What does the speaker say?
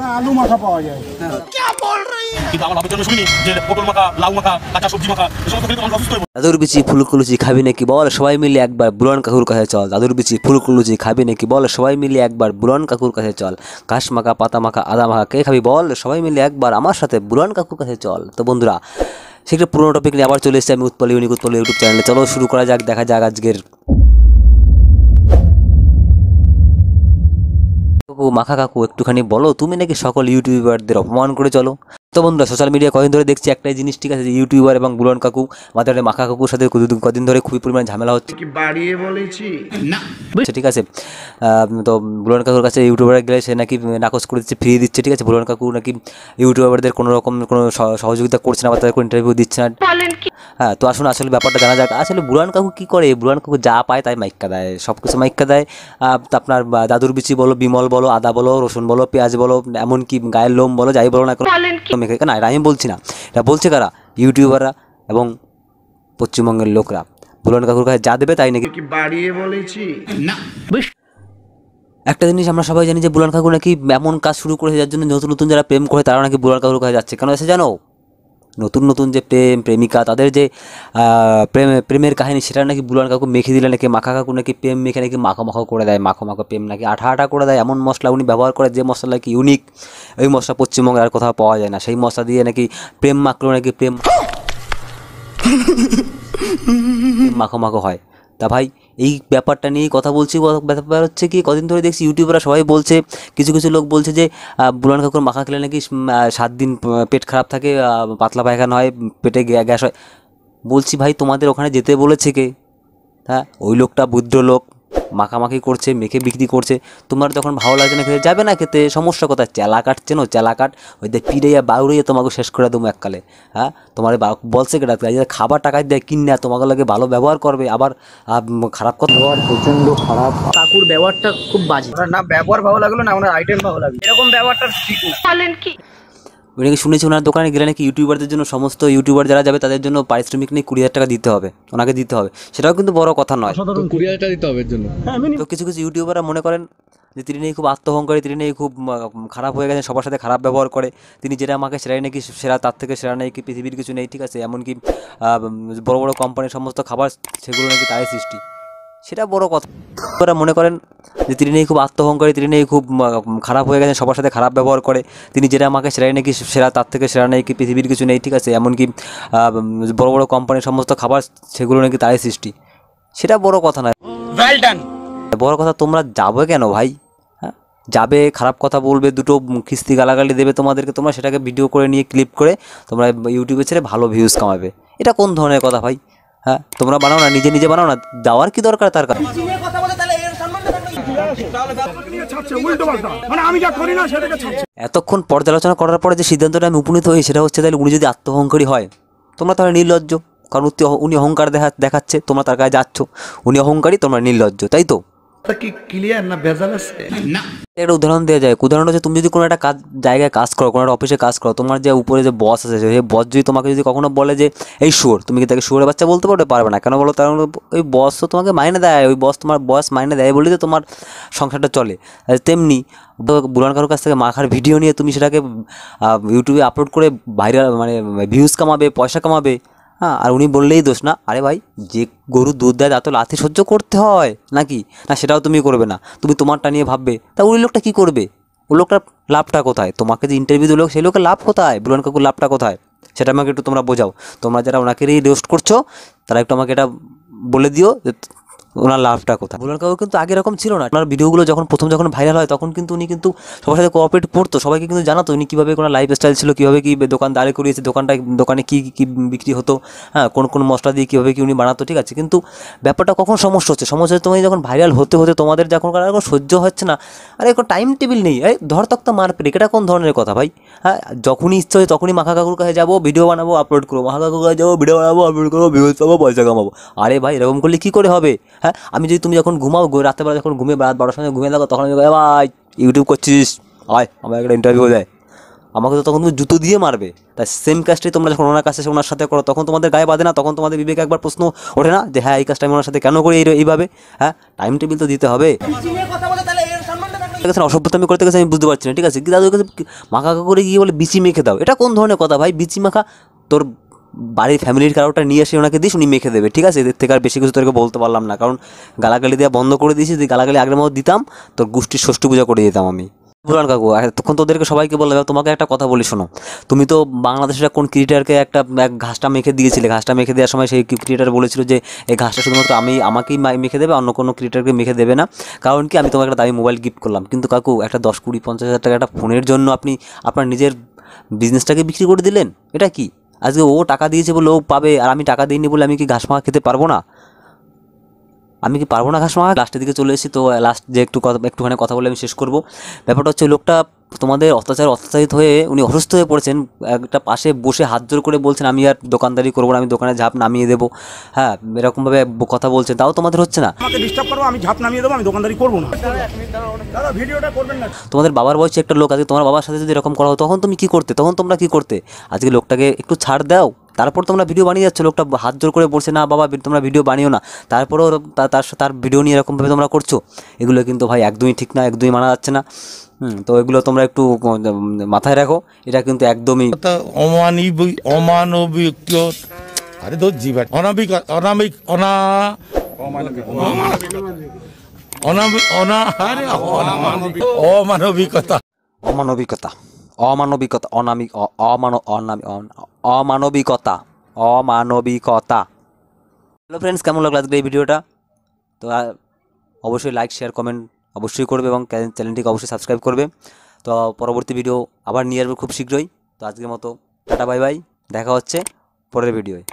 দাদুর বিচি ফুলকুলুচি খাবি নাকি বল সবাই মিলে একবার বুলন কাকুর কাছে চল দাদুর বিচি ফুলকুলুচি খাবি নাকি বল সবাই মিলে একবার বুলন কাকুর কাছে চল ঘাস মাখা পাতা মাখা আদা মাখা কে খাবি বল সবাই মিলে একবার আমার সাথে বুলন কাকুর কাছে চল তো বন্ধুরা সেটা পুরোনো টপিক নিয়ে আবার চলে এসেছি আমি উৎপল ইউনিক উৎপল ইউটিউব চ্যানেলে চলো শুরু করা যাক দেখা যাক আজকের ও মাখা কাকু একটুখানি বলো তুমি নাকি সকল ইউটিউবারদের অপমান করে চলো তো বন্ধুরা সোশ্যাল মিডিয়া কদিন ধরে দেখছি একটাই জিনিস ঠিক আছে ইউটিউবার এবং বুলন কাকু আমাদের মাখা কাকুর সাথে কদিন ধরে খুবই পরিমাণে ঝামেলা হচ্ছে কি বাড়িয়ে বলেছি না আচ্ছা, ঠিক আছে তো বুলন কাকুর কাছে ইউটিউবার গেলে সে নাকি নাকচ করে দিচ্ছে ফ্রি দিচ্ছে ঠিক আছে বুলন কাকু নাকি ইউটিউবারদের কোনো রকম কোনো সহযোগিতা করছে না বা তাদের কোনো ইন্টারভিউ দিচ্ছে না হ্যাঁ তো আসুন আসলে ব্যাপারটা জানা যাক আসলে বুরান কাকু কী করে বুরান কাকু যা পায় তাই মাইকা দেয় সব কিছু মাইকা দেয় আপনার দাদুর বিচি বলো বিমল বলো আদা বলো রসুন বলো পেঁয়াজ বলো এমনকি গায়ের লোম বলো যাই বলো না মেখে না এটা আমি বলছি না এটা বলছে কারা ইউটিউবাররা এবং পশ্চিমবঙ্গের লোকরা বুলন কাকুর কাছে যা দেবে তাই নাকি বাড়িয়ে বলেছি একটা জিনিস আমরা সবাই জানি যে বুলান কাকু নাকি এমন কাজ শুরু করেছে যার জন্য নতুন নতুন যারা প্রেম করে তারা নাকি বুলান কাকুর কাছে যাচ্ছে কেন এসে জানো নতুন নতুন যে প্রেম প্রেমিকা তাদের যে প্রেম প্রেমের কাহিনী সেটা নাকি বুলান কাকু মেখে দিলে নাকি মাখা কাকু নাকি প্রেম মেখে নাকি মাখো মাখো করে দেয় মাখো মাখো প্রেম নাকি আঠা আঠা করে দেয় এমন মশলা উনি ব্যবহার করে যে মশলা নাকি ইউনিক ওই মশলা পশ্চিমবঙ্গে আর কোথাও পাওয়া যায় না সেই মশলা দিয়ে নাকি প্রেম মাখলো নাকি প্রেম মাখো মাখো হয় তা ভাই এই ব্যাপারটা নিয়েই কথা বলছি ব্যাপার হচ্ছে কি কদিন ধরে দেখছি ইউটিউবরা সবাই বলছে কিছু কিছু লোক বলছে যে বুলান কাকুর মাখা খেলে নাকি সাত দিন পেট খারাপ থাকে পাতলা পায়খানা হয় পেটে গ্যাস হয় বলছি ভাই তোমাদের ওখানে যেতে বলেছে কে হ্যাঁ ওই লোকটা বুদ্ধ লোক মাখামাখি করছে মেখে বিক্রি করছে তোমার যখন ভালো লাগছে না খেতে যাবে না খেতে সমস্যা কথা চেলা কাট চেনো চেলা কাট ওই দেখ পিড়াইয়া বাউড়াইয়া তোমাকে শেষ করে দেবো এককালে হ্যাঁ তোমার বলছে কেটা খাবার টাকা দিয়ে কিনা তোমাকে লাগে ভালো ব্যবহার করবে আবার খারাপ কথা ব্যবহার প্রচণ্ড খারাপ কাকুর ব্যবহারটা খুব বাজে না ব্যবহার ভালো লাগলো না আমার আইটেম ভালো লাগে এরকম ব্যবহারটা ঠিক না কি ওই শুনেছি ওনার দোকানে গেলে নাকি ইউটিউবারদের জন্য সমস্ত ইউটিউবার যারা যাবে তাদের জন্য পারিশ্রমিক নিয়ে কুড়ি হাজার টাকা দিতে হবে ওনাকে দিতে হবে সেটাও কিন্তু বড় কথা নয় কুড়ি হাজার টাকা দিতে হবে জন্য হ্যাঁ, তো কিছু কিছু ইউটিউবাররা মনে করেন যে তিনি নেই খুব আত্মহংকারী তিনি নেই খুব খারাপ হয়ে গেছেন সবার সাথে খারাপ ব্যবহার করে তিনি যেটা আমাকে সেরাই নাকি সেরা তার থেকে সেরা নেই কি পৃথিবীর কিছু নেই ঠিক আছে এমনকি বড় বড় কোম্পানির সমস্ত খাবার সেগুলো নাকি তারই সৃষ্টি সেটা বড় কথা ওরা মনে করেন যে তিনি খুব আত্মহংকারী তিনি খুব খারাপ হয়ে গেছেন সবার সাথে খারাপ ব্যবহার করে তিনি যেটা আমাকে সেরাই নাকি সেরা তার থেকে সেরা নেই কি পৃথিবীর কিছু নেই ঠিক আছে এমনকি বড় বড় কোম্পানির সমস্ত খাবার সেগুলো নাকি তারই সৃষ্টি সেটা বড় কথা নয় বড় কথা তোমরা যাবে কেন ভাই হ্যাঁ যাবে খারাপ কথা বলবে দুটো খিস্তি গালাগালি দেবে তোমাদেরকে তোমরা সেটাকে ভিডিও করে নিয়ে ক্লিপ করে তোমরা ইউটিউবে ছেড়ে ভালো ভিউজ কামাবে এটা কোন ধরনের কথা ভাই হ্যাঁ তোমরা বানাও না নিজে নিজে বানাও না যাওয়ার কি দরকার তার কাছে এতক্ষণ পর্যালোচনা করার পরে যে সিদ্ধান্তটা আমি উপনীত হই সেটা হচ্ছে তাহলে উনি যদি আত্মহংকারী হয় তোমরা তাহলে নির্লজ্জ কারণ উনি অহংকার দেখা দেখাচ্ছে তোমরা তার কাছে যাচ্ছ উনি অহংকারী তোমরা নির্লজ্জ তাই তো এর উদাহরণ দেওয়া যায় উদাহরণ হচ্ছে তুমি যদি কোনো একটা কাজ জায়গায় কাজ করো কোনো একটা অফিসে কাজ করো তোমার যে উপরে যে বস আছে সেই বস যদি তোমাকে যদি কখনো বলে যে এই শুয়োর তুমি কি তাকে শুয়োরের বাচ্চা বলতে পারো পারবে না কেন বলো তার ওই বস তো তোমাকে মাইনে দেয় ওই বস তোমার বস মাইনে দেয় বলে যে তোমার সংসারটা চলে তেমনি বুলান কারোর কাছ থেকে মাখার ভিডিও নিয়ে তুমি সেটাকে ইউটিউবে আপলোড করে ভাইরাল মানে ভিউজ কামাবে পয়সা কামাবে হ্যাঁ আর উনি বললেই দোষ না আরে ভাই যে গরু দুধ দেয় তা তো লাথি সহ্য করতে হয় নাকি না সেটাও তুমি করবে না তুমি তোমারটা নিয়ে ভাববে তা ওই লোকটা কী করবে ও লোকটার লাভটা কোথায় তোমাকে যে ইন্টারভিউ দিল সেই লোকের লাভ কোথায় বুলন কাকুর লাভটা কোথায় সেটা আমাকে একটু তোমরা বোঝাও তোমরা যারা ওনাকে রেস্ট করছো তারা একটু আমাকে এটা বলে দিও যে ওনার লাভটা কোথায় বুলন কাকু কিন্তু আগে এরকম ছিল না ওনার ভিডিওগুলো যখন প্রথম যখন ভাইরাল হয় তখন কিন্তু উনি কিন্তু সবার সাথে কোঅপারেট করতো সবাইকে কিন্তু জানাতো উনি কীভাবে কোনো লাইফ স্টাইল ছিল কীভাবে কী দোকান দাঁড়ে করিয়েছে দোকানটা দোকানে কী কী বিক্রি হতো হ্যাঁ কোন কোন মশলা দিয়ে কীভাবে কী উনি বানাতো ঠিক আছে কিন্তু ব্যাপারটা কখন সমস্যা হচ্ছে সমস্যা হচ্ছে তুমি যখন ভাইরাল হতে হতে তোমাদের যখন কারণ সহ্য হচ্ছে না আরে এখন টাইম টেবিল নেই এই ধর তক্তা মারপিট এটা কোন ধরনের কথা ভাই হ্যাঁ যখনই ইচ্ছে হয় তখনই মাখা কাকুর কাছে যাবো ভিডিও বানাবো আপলোড করবো মাখা কাকুর কাছে যাবো ভিডিও বানাবো আপলোড করবো ভিউজ পাবো পয়সা কামাবো আরে ভাই এরকম করলে কী করে হবে হ্যাঁ আমি যদি তুমি যখন ঘুমাও রাত্রেবেলা যখন ঘুমিয়ে রাত বারোটার সময় ঘুমিয়ে থাকো তখন আমি ভাই ইউটিউব করছিস আয় আমার একটা ইন্টারভিউ দেয় আমাকে তো তখন তুমি জুতো দিয়ে মারবে তাই সেম কাজটাই তোমরা যখন ওনার কাছে ওনার সাথে করো তখন তোমাদের গায়ে বাঁধে না তখন তোমাদের বিবেকে একবার প্রশ্ন ওঠে না যে হ্যাঁ এই কাজটা আমি ওনার সাথে কেন করি এইভাবে হ্যাঁ টাইম টেবিল তো দিতে হবে অসভ্যতা আমি করতে গেছে আমি বুঝতে পারছি না ঠিক আছে দাদু কাছে মাখা করে গিয়ে বলে বিচি মেখে দাও এটা কোন ধরনের কথা ভাই বিচি মাখা তোর বাড়ির ফ্যামিলির কারোটা নিয়ে এসে ওনাকে দিস উনি মেখে দেবে ঠিক আছে এদের থেকে আর বেশি কিছু তোকে বলতে পারলাম না কারণ গালাগালি দেওয়া বন্ধ করে দিয়েছি যদি গালাগালি আগের মতো দিতাম তোর গোষ্ঠীর ষষ্ঠী পূজা করে দিতাম আমি বুরান কাকু তখন তোদেরকে সবাইকে বললাম তোমাকে একটা কথা বলি শোনো তুমি তো বাংলাদেশের কোন ক্রিকেটারকে একটা ঘাসটা মেখে দিয়েছিলে ঘাসটা মেখে দেওয়ার সময় সেই ক্রিকেটার বলেছিল যে এই ঘাসটা শুধুমাত্র আমি আমাকেই মেখে দেবে অন্য কোনো ক্রিকেটারকে মেখে দেবে না কারণ কি আমি তোমাকে একটা দামি মোবাইল গিফট করলাম কিন্তু কাকু একটা দশ কুড়ি পঞ্চাশ হাজার টাকা একটা ফোনের জন্য আপনি আপনার নিজের বিজনেসটাকে বিক্রি করে দিলেন এটা কি আজকে ও টাকা দিয়েছে বলে ও পাবে আর আমি টাকা দিইনি বলে আমি কি ঘাস মাখা খেতে পারবো না আমি কি পারবো না ঘাস মাখা লাস্টের দিকে চলে এসেছি তো লাস্ট যে একটু কথা একটুখানি কথা বলে আমি শেষ করবো ব্যাপারটা হচ্ছে লোকটা তোমাদের অত্যাচার অত্যাচারিত হয়ে উনি অসুস্থ হয়ে পড়েছেন একটা পাশে বসে হাত জোর করে বলছেন আমি আর দোকানদারি করবো না আমি দোকানে ঝাঁপ নামিয়ে দেবো হ্যাঁ এরকমভাবে কথা বলছেন তাও তোমাদের হচ্ছে না আমি ঝাঁপ নামিয়ে দেবো আমি দোকানদারি করবো না না তোমাদের বাবার বয়সে একটা লোক আজকে তোমার বাবার সাথে যদি এরকম করা হয় তখন তুমি কি করতে তখন তোমরা কি করতে আজকে লোকটাকে একটু ছাড় দাও তারপর তোমরা ভিডিও বানিয়ে যাচ্ছ লোকটা হাত জোর করে বলছে না বাবা তোমরা ভিডিও বানিও না তারপরেও তার তার ভিডিও নিয়ে এরকমভাবে তোমরা করছো এগুলো কিন্তু ভাই একদমই ঠিক না একদমই মানা যাচ্ছে না তো এগুলো তোমরা একটু মাথায় রাখো এটা কিন্তু একদমই অমানবিক অমানবিক আরে তো অনাবিক অনা অমানবিকতা অমানবিকতা অমানবিকতা অনামিক অমান অমানবিকতা অমানবিকতা হ্যালো ফ্রেন্ডস কেমন লাগলো আজকে এই ভিডিওটা তো অবশ্যই লাইক শেয়ার কমেন্ট অবশ্যই করবে এবং চ্যানেলটিকে অবশ্যই সাবস্ক্রাইব করবে তো পরবর্তী ভিডিও আবার নিয়ে আসবে খুব শীঘ্রই তো আজকের মতো টাটা বাই বাই দেখা হচ্ছে পরের ভিডিওয়